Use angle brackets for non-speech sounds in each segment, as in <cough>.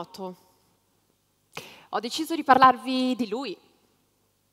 ignoto. Ho deciso di parlarvi di lui,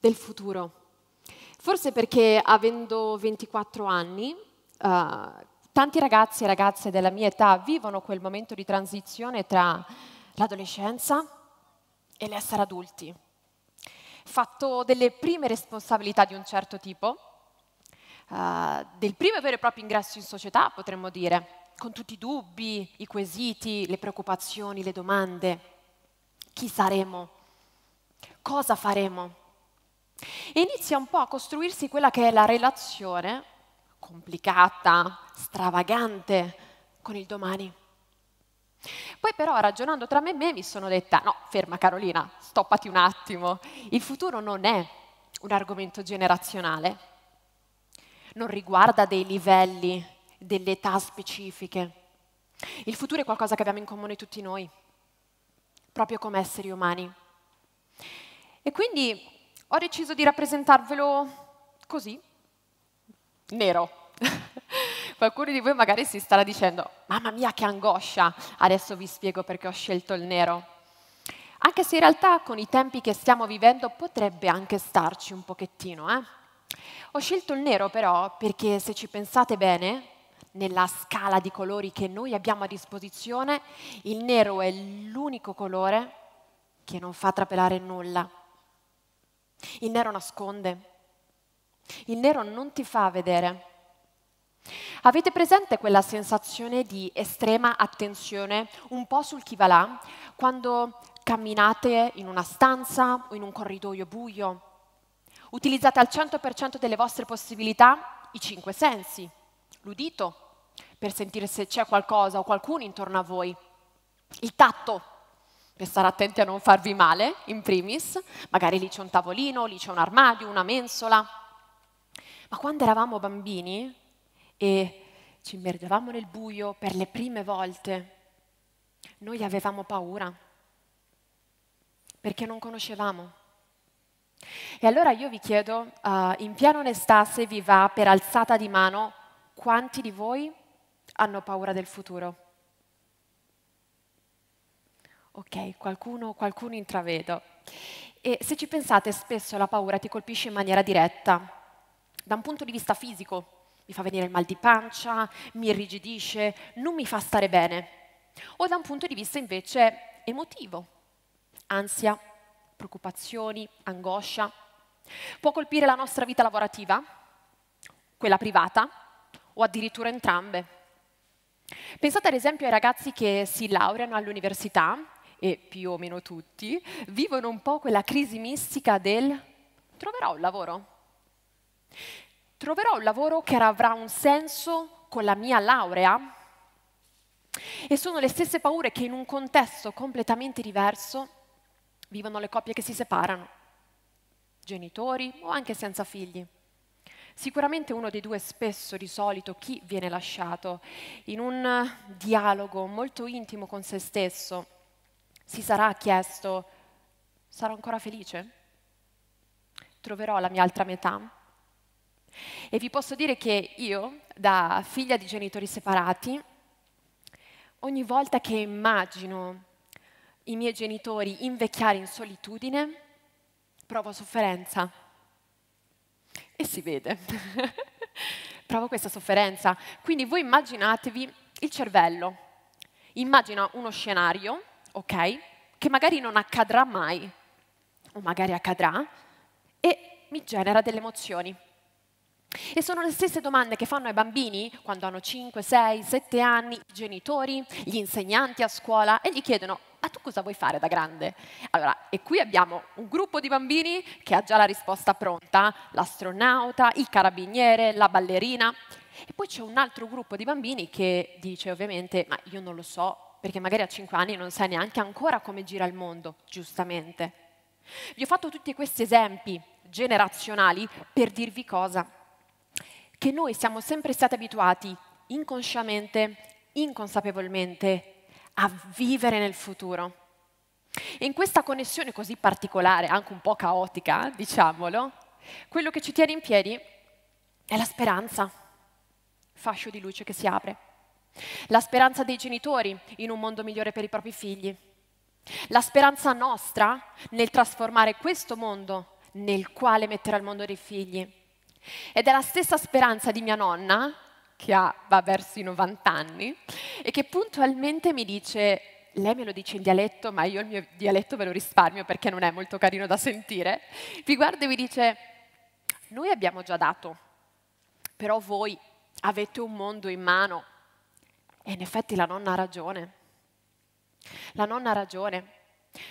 del futuro. Forse perché avendo 24 anni, uh, tanti ragazzi e ragazze della mia età vivono quel momento di transizione tra l'adolescenza e l'essere adulti. Fatto delle prime responsabilità di un certo tipo, uh, del primo vero e proprio ingresso in società, potremmo dire, con tutti i dubbi, i quesiti, le preoccupazioni, le domande. Chi saremo? Cosa faremo? E inizia un po' a costruirsi quella che è la relazione complicata, stravagante con il domani. Poi però ragionando tra me e me mi sono detta, no, ferma Carolina, stoppati un attimo, il futuro non è un argomento generazionale, non riguarda dei livelli delle età specifiche. Il futuro è qualcosa che abbiamo in comune tutti noi, proprio come esseri umani. E quindi ho deciso di rappresentarvelo così, nero. <laughs> Qualcuno di voi magari si starà dicendo, mamma mia che angoscia, adesso vi spiego perché ho scelto il nero. Anche se in realtà con i tempi che stiamo vivendo potrebbe anche starci un pochettino. Eh? Ho scelto il nero però perché se ci pensate bene, nella scala di colori che noi abbiamo a disposizione, il nero è l'unico colore che non fa trapelare nulla. Il nero nasconde, il nero non ti fa vedere. Avete presente quella sensazione di estrema attenzione, un po' sul chi va là, quando camminate in una stanza o in un corridoio buio? Utilizzate al 100% delle vostre possibilità i cinque sensi, l'udito, per sentire se c'è qualcosa o qualcuno intorno a voi. Il tatto, per stare attenti a non farvi male, in primis, magari lì c'è un tavolino, lì c'è un armadio, una mensola. Ma quando eravamo bambini e ci immergevamo nel buio per le prime volte, noi avevamo paura, perché non conoscevamo. E allora io vi chiedo, uh, in piena onestà, se vi va per alzata di mano, quanti di voi hanno paura del futuro. Ok, qualcuno, qualcuno intravedo. E se ci pensate, spesso la paura ti colpisce in maniera diretta, da un punto di vista fisico, mi fa venire il mal di pancia, mi irrigidisce, non mi fa stare bene, o da un punto di vista invece emotivo, ansia, preoccupazioni, angoscia. Può colpire la nostra vita lavorativa, quella privata o addirittura entrambe. Pensate ad esempio ai ragazzi che si laureano all'università, e più o meno tutti, vivono un po' quella crisi mistica del troverò un lavoro. Troverò un lavoro che avrà un senso con la mia laurea? E sono le stesse paure che in un contesto completamente diverso vivono le coppie che si separano, genitori o anche senza figli. Sicuramente uno dei due è spesso di solito chi viene lasciato in un eh, dialogo molto intimo con se stesso. Si sarà chiesto, sarò ancora felice? Troverò la mia altra metà? E vi posso dire che io, da figlia di genitori separati, ogni volta che immagino i miei genitori invecchiare in solitudine, provo sofferenza e si vede. <laughs> Provo questa sofferenza. Quindi voi immaginatevi il cervello. Immagina uno scenario, ok, che magari non accadrà mai, o magari accadrà, e mi genera delle emozioni. E sono le stesse domande che fanno ai bambini quando hanno 5, 6, 7 anni i genitori, gli insegnanti a scuola e gli chiedono tu cosa vuoi fare da grande? Allora, e qui abbiamo un gruppo di bambini che ha già la risposta pronta, l'astronauta, il carabiniere, la ballerina. E poi c'è un altro gruppo di bambini che dice ovviamente, ma io non lo so, perché magari a 5 anni non sai neanche ancora come gira il mondo, giustamente. Vi ho fatto tutti questi esempi generazionali per dirvi cosa? Che noi siamo sempre stati abituati inconsciamente, inconsapevolmente, a vivere nel futuro. In questa connessione così particolare, anche un po' caotica, diciamolo, quello che ci tiene in piedi è la speranza, fascio di luce che si apre. La speranza dei genitori in un mondo migliore per i propri figli. La speranza nostra nel trasformare questo mondo nel quale mettere al mondo dei figli. Ed è la stessa speranza di mia nonna che ha, va verso i 90 anni e che puntualmente mi dice lei me lo dice in dialetto, ma io il mio dialetto ve lo risparmio perché non è molto carino da sentire. mi guarda e mi dice, noi abbiamo già dato, però voi avete un mondo in mano. E in effetti la nonna ha ragione. La nonna ha ragione.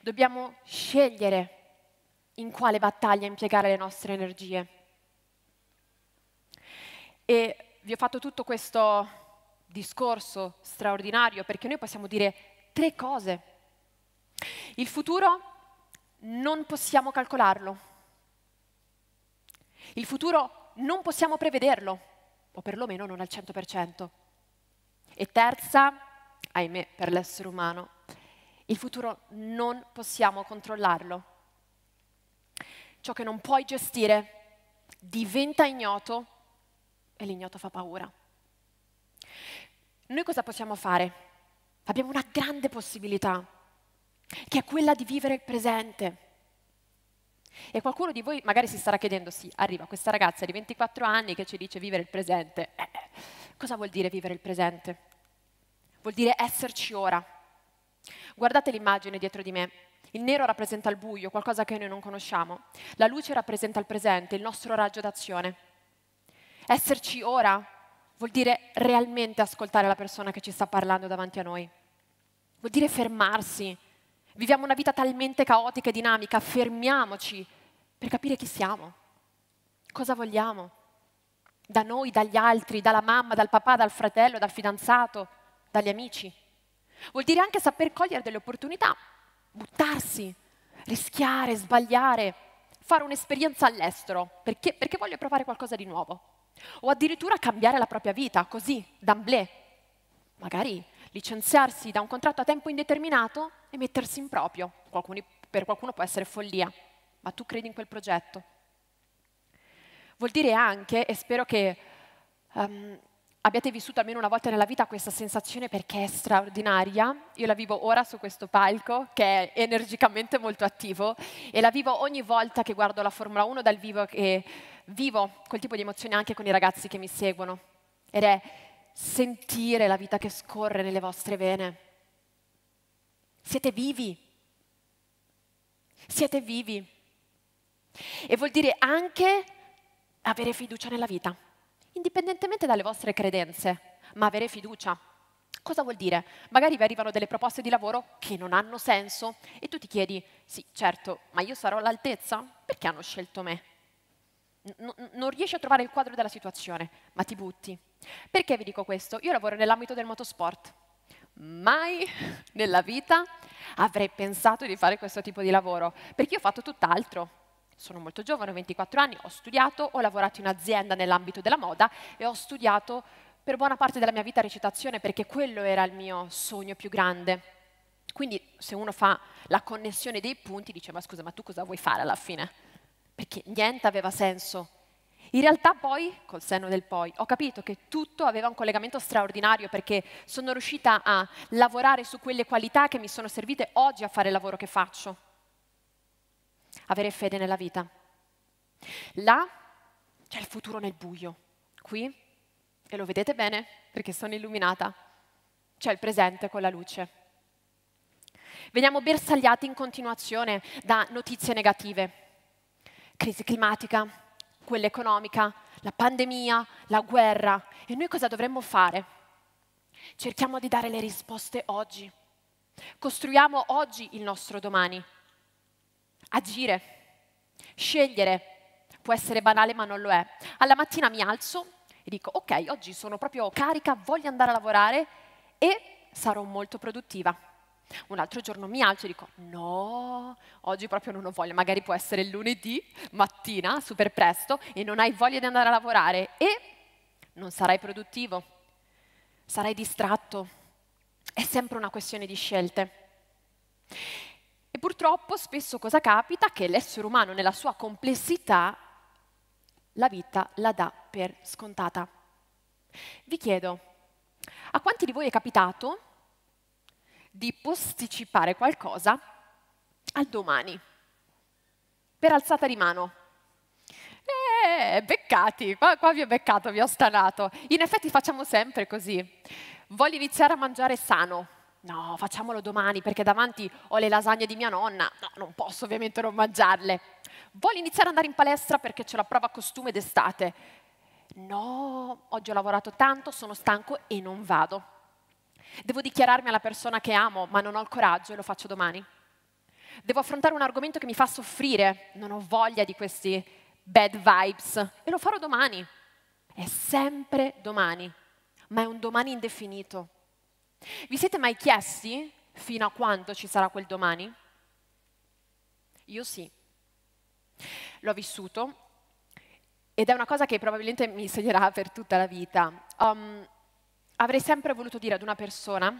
Dobbiamo scegliere in quale battaglia impiegare le nostre energie. E vi ho fatto tutto questo discorso straordinario perché noi possiamo dire tre cose. Il futuro non possiamo calcolarlo. Il futuro non possiamo prevederlo, o perlomeno non al 100%. E terza, ahimè, per l'essere umano, il futuro non possiamo controllarlo. Ciò che non puoi gestire diventa ignoto e l'ignoto fa paura. Noi cosa possiamo fare? Abbiamo una grande possibilità, che è quella di vivere il presente. E qualcuno di voi magari si starà chiedendo, sì, arriva questa ragazza di 24 anni che ci dice vivere il presente. Eh, eh, cosa vuol dire vivere il presente? Vuol dire esserci ora. Guardate l'immagine dietro di me. Il nero rappresenta il buio, qualcosa che noi non conosciamo. La luce rappresenta il presente, il nostro raggio d'azione. Esserci ora vuol dire realmente ascoltare la persona che ci sta parlando davanti a noi. Vuol dire fermarsi. Viviamo una vita talmente caotica e dinamica, fermiamoci per capire chi siamo, cosa vogliamo, da noi, dagli altri, dalla mamma, dal papà, dal fratello, dal fidanzato, dagli amici. Vuol dire anche saper cogliere delle opportunità, buttarsi, rischiare, sbagliare, fare un'esperienza all'estero, perché, perché voglio provare qualcosa di nuovo o addirittura cambiare la propria vita, così, d'amblè. Magari licenziarsi da un contratto a tempo indeterminato e mettersi in proprio. Qualcuno, per qualcuno può essere follia, ma tu credi in quel progetto. Vuol dire anche, e spero che um, abbiate vissuto almeno una volta nella vita questa sensazione perché è straordinaria. Io la vivo ora su questo palco che è energicamente molto attivo e la vivo ogni volta che guardo la Formula 1 dal vivo che vivo quel tipo di emozioni anche con i ragazzi che mi seguono, ed è sentire la vita che scorre nelle vostre vene. Siete vivi, siete vivi. E vuol dire anche avere fiducia nella vita, indipendentemente dalle vostre credenze, ma avere fiducia. Cosa vuol dire? Magari vi arrivano delle proposte di lavoro che non hanno senso e tu ti chiedi, sì certo, ma io sarò all'altezza? Perché hanno scelto me? non riesci a trovare il quadro della situazione, ma ti butti. Perché vi dico questo? Io lavoro nell'ambito del motorsport. Mai nella vita avrei pensato di fare questo tipo di lavoro, perché io ho fatto tutt'altro. Sono molto giovane, ho 24 anni, ho studiato, ho lavorato in un'azienda nell'ambito della moda e ho studiato per buona parte della mia vita recitazione perché quello era il mio sogno più grande. Quindi se uno fa la connessione dei punti dice ma scusa ma tu cosa vuoi fare alla fine? perché niente aveva senso. In realtà poi, col senno del poi, ho capito che tutto aveva un collegamento straordinario perché sono riuscita a lavorare su quelle qualità che mi sono servite oggi a fare il lavoro che faccio. Avere fede nella vita. Là c'è il futuro nel buio. Qui, e lo vedete bene perché sono illuminata, c'è il presente con la luce. Veniamo bersagliati in continuazione da notizie negative crisi climatica, quella economica, la pandemia, la guerra. E noi cosa dovremmo fare? Cerchiamo di dare le risposte oggi. Costruiamo oggi il nostro domani. Agire, scegliere. Può essere banale ma non lo è. Alla mattina mi alzo e dico ok, oggi sono proprio carica, voglio andare a lavorare e sarò molto produttiva. Un altro giorno mi alzo e dico no, oggi proprio non ho voglia, magari può essere lunedì mattina, super presto, e non hai voglia di andare a lavorare e non sarai produttivo, sarai distratto. È sempre una questione di scelte. E purtroppo spesso cosa capita? Che l'essere umano nella sua complessità la vita la dà per scontata. Vi chiedo, a quanti di voi è capitato di posticipare qualcosa al domani, per alzata di mano. Eh, beccati, qua, qua vi ho beccato, vi ho stanato. In effetti facciamo sempre così. Voglio iniziare a mangiare sano, no, facciamolo domani perché davanti ho le lasagne di mia nonna, no, non posso ovviamente non mangiarle. Voglio iniziare ad andare in palestra perché c'è la prova costume d'estate. No, oggi ho lavorato tanto, sono stanco e non vado. Devo dichiararmi alla persona che amo, ma non ho il coraggio e lo faccio domani. Devo affrontare un argomento che mi fa soffrire, non ho voglia di questi bad vibes e lo farò domani. È sempre domani, ma è un domani indefinito. Vi siete mai chiesti fino a quando ci sarà quel domani? Io sì. L'ho vissuto ed è una cosa che probabilmente mi segnerà per tutta la vita. Um, avrei sempre voluto dire ad una persona,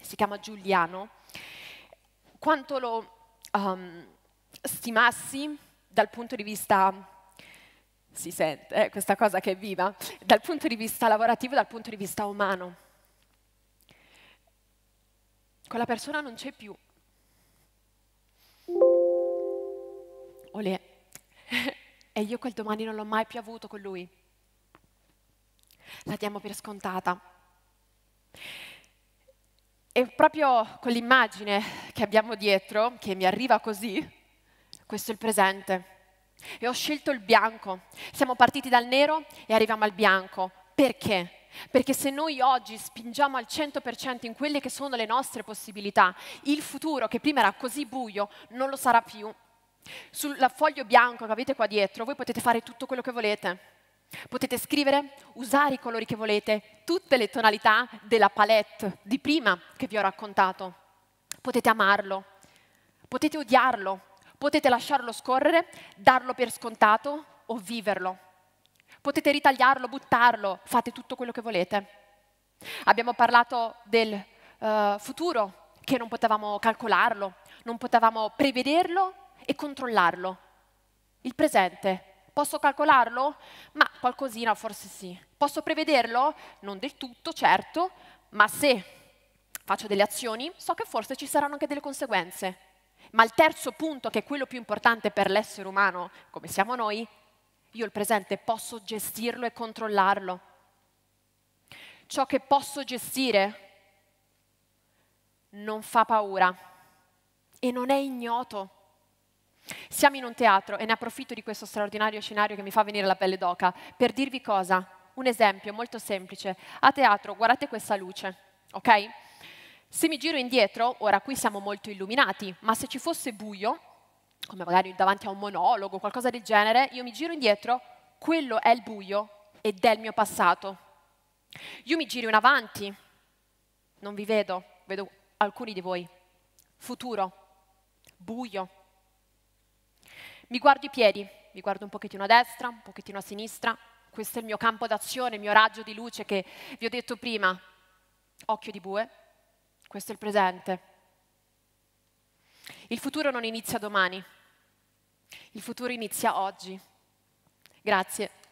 si chiama Giuliano, quanto lo um, stimassi dal punto di vista si sente eh, questa cosa che è viva, dal punto di vista lavorativo, dal punto di vista umano. Quella persona non c'è più. Olè. <laughs> e io quel domani non l'ho mai più avuto con lui la diamo per scontata. E proprio con l'immagine che abbiamo dietro, che mi arriva così, questo è il presente. E ho scelto il bianco. Siamo partiti dal nero e arriviamo al bianco. Perché? Perché se noi oggi spingiamo al 100% in quelle che sono le nostre possibilità, il futuro, che prima era così buio, non lo sarà più. Sul foglio bianco che avete qua dietro, voi potete fare tutto quello che volete Potete scrivere, usare i colori che volete, tutte le tonalità della palette di prima che vi ho raccontato. Potete amarlo, potete odiarlo, potete lasciarlo scorrere, darlo per scontato o viverlo. Potete ritagliarlo, buttarlo, fate tutto quello che volete. Abbiamo parlato del uh, futuro, che non potevamo calcolarlo, non potevamo prevederlo e controllarlo. Il presente, Posso calcolarlo? Ma qualcosina forse sì. Posso prevederlo? Non del tutto, certo, ma se faccio delle azioni so che forse ci saranno anche delle conseguenze. Ma il terzo punto, che è quello più importante per l'essere umano, come siamo noi, io il presente posso gestirlo e controllarlo. Ciò che posso gestire non fa paura e non è ignoto. Siamo in un teatro e ne approfitto di questo straordinario scenario che mi fa venire la pelle d'oca per dirvi cosa. Un esempio molto semplice. A teatro guardate questa luce, ok? Se mi giro indietro, ora qui siamo molto illuminati, ma se ci fosse buio, come magari davanti a un monologo, qualcosa del genere, io mi giro indietro, quello è il buio ed è il mio passato. Io mi giro in avanti, non vi vedo, vedo alcuni di voi. Futuro, buio, mi guardo i piedi, mi guardo un pochettino a destra, un pochettino a sinistra. Questo è il mio campo d'azione, il mio raggio di luce che vi ho detto prima. Occhio di bue, questo è il presente. Il futuro non inizia domani, il futuro inizia oggi. Grazie.